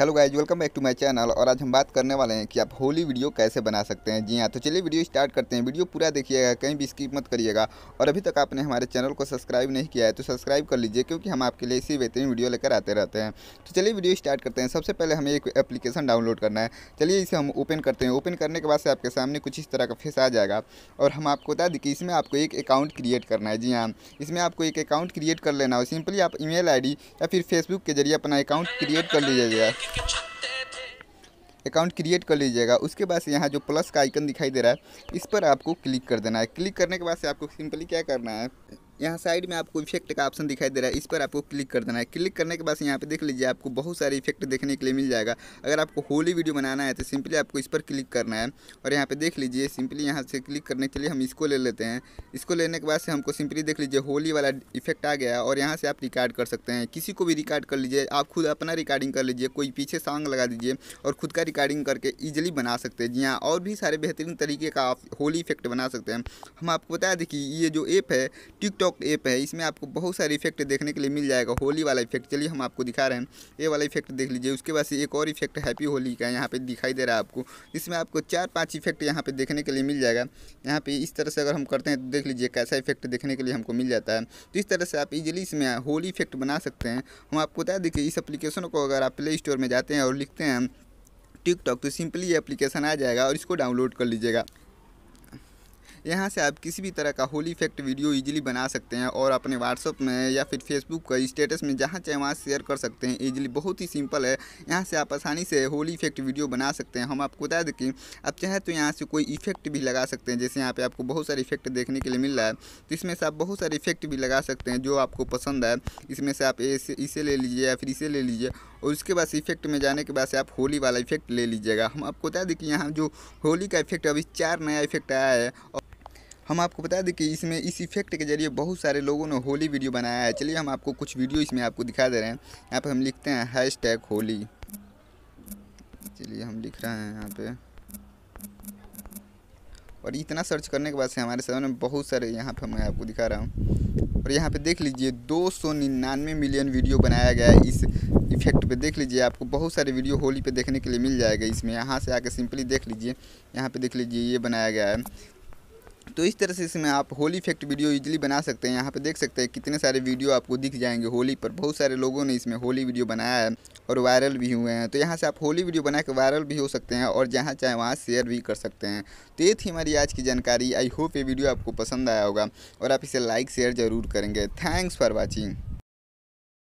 hello guys welcome back to my channel और आज हम बात करने वाले हैं कि आप होली वीडियो कैसे बना सकते हैं जी हाँ तो चलिए वीडियो स्टार्ट करते हैं वीडियो पूरा देखिएगा कहीं भी स्किप मत करिएगा और अभी तक आपने हमारे चैनल को सब्सक्राइब नहीं किया है तो सब्सक्राइब कर लीजिए क्योंकि हम आपके लिए इसी बेहतरीन वीडियो लेकर आते रहते हैं तो चलिए वीडियो स्टार्ट करते हैं सबसे पहले हमें एक एप्लीकेशन डाउनलोड करना है चलिए इसे हम ओपन करते हैं ओपन करने के बाद से आपके सामने कुछ इस तरह का फेस आ जाएगा और हम आपको बता दें कि इसमें आपको एक अकाउंट क्रिएट करना है जी हाँ इसमें आपको एक अकाउंट क्रिएट कर लेना है सिंपली आप ई मेल या फिर फेसबुक के जरिए अपना अकाउंट क्रिएट कर लीजिएगा अकाउंट क्रिएट कर लीजिएगा उसके बाद यहाँ जो प्लस का आइकन दिखाई दे रहा है इस पर आपको क्लिक कर देना है क्लिक करने के बाद से आपको सिंपली क्या करना है यहाँ साइड में आपको इफेक्ट का ऑप्शन दिखाई दे रहा है इस पर आपको क्लिक कर देना है क्लिक करने के बाद यहाँ पे देख लीजिए आपको बहुत सारे इफेक्ट देखने के लिए मिल जाएगा अगर आपको होली वीडियो बनाना है तो सिंपली आपको इस पर क्लिक करना है और यहाँ पे देख लीजिए सिंपली यहाँ से क्लिक करने के लिए हम इसको ले लेते हैं इसको लेने के बाद से हमको सिंपली देख लीजिए होली वाला इफेक्ट आ गया और यहाँ से आप रिकॉर्ड कर सकते हैं किसी को भी रिकॉर्ड कर लीजिए आप खुद अपना रिकॉर्डिंग कर लीजिए कोई पीछे सॉन्ग लगा दीजिए और खुद का रिकॉर्डिंग करके ईजिली बना सकते हैं जी हाँ और भी सारे बेहतरीन तरीके का आप होली इफेक्ट बना सकते हैं हम आपको बता दें कि ये जो ऐप है टिकटॉक टिकटॉक ऐप है इसमें आपको बहुत सारे इफेक्ट देखने के लिए मिल जाएगा होली वाला इफेक्ट चलिए हम आपको दिखा रहे हैं ये वाला इफेक्ट देख लीजिए उसके बाद एक और इफेक्ट हैप्पी होली का यहाँ पर दिखाई दे रहा है आपको इसमें आपको चार पाँच इफेक्ट यहाँ पर देखने के लिए मिल जाएगा यहाँ पर इस तरह से अगर हम करते हैं तो देख लीजिए कैसा इफेक्ट देखने के लिए हमको मिल जाता है तो इस तरह से आप इजिली इसमें होली इफेक्ट बना सकते हैं हम आपको बता दें कि इस एप्लीकेशन को अगर आप प्ले स्टोर में जाते हैं और लिखते हैं टिकटॉक तो सिंपली ये एप्लीकेशन आ जाएगा और इसको डाउनलोड कर लीजिएगा यहाँ से आप किसी भी तरह का होली इफेक्ट वीडियो ईजिली बना सकते हैं और अपने व्हाट्सअप में या फिर फेसबुक का स्टेटस में जहाँ चाहे वहाँ शेयर कर सकते हैं ईजिली बहुत ही सिंपल है यहाँ से आप आसानी से होली इफेक्ट वीडियो बना सकते हैं हम आपको बता दें कि आप चाहे तो यहाँ से कोई इफेक्ट भी लगा सकते हैं जैसे यहाँ पर आपको बहुत सारे इफेक्ट देखने के लिए मिल रहा है तो इसमें से आप बहुत सारे इफेक्ट भी लगा सकते हैं जो आपको पसंद है इसमें से आप इसे ले लीजिए या फिर इसे ले लीजिए और उसके बाद इफेक्ट में जाने के बाद से आप होली वाला इफेक्ट ले लीजिएगा हम आपको बता दें कि यहाँ जो होली का इफेक्ट अभी चार नया इफेक्ट आया है और हम आपको बता दें कि इसमें इस इफेक्ट के जरिए बहुत सारे लोगों ने होली वीडियो बनाया है चलिए हम आपको कुछ वीडियो इसमें आपको दिखा दे रहे हैं यहाँ पर हम लिखते हैं हैश टैग होली चलिए हम लिख रहे हैं यहाँ पे और इतना सर्च करने के बाद से हमारे सामने बहुत सारे यहाँ पर मैं आपको दिखा रहा हूँ और यहाँ पर देख लीजिए दो सौ निन्यानवे मिलियन वीडियो बनाया गया है इस इफेक्ट पे देख लीजिए आपको बहुत सारे वीडियो होली पे देखने के लिए मिल जाएगा इसमें यहाँ से आके सिंपली देख लीजिए यहाँ पे देख लीजिए ये बनाया गया है तो इस तरह से इसमें आप होली इफेक्ट वीडियो इजीली बना सकते हैं यहाँ पे देख सकते हैं कितने सारे वीडियो आपको दिख जाएंगे होली पर बहुत सारे लोगों ने इसमें होली वीडियो बनाया है और वायरल भी हुए हैं तो यहाँ से आप होली वीडियो बना के वायरल भी हो सकते हैं और जहाँ चाहे वहाँ शेयर भी कर सकते हैं तो ये थी हमारी आज की जानकारी आई होप ये वीडियो आपको पसंद आया होगा और आप इसे लाइक शेयर ज़रूर करेंगे थैंक्स फॉर वॉचिंग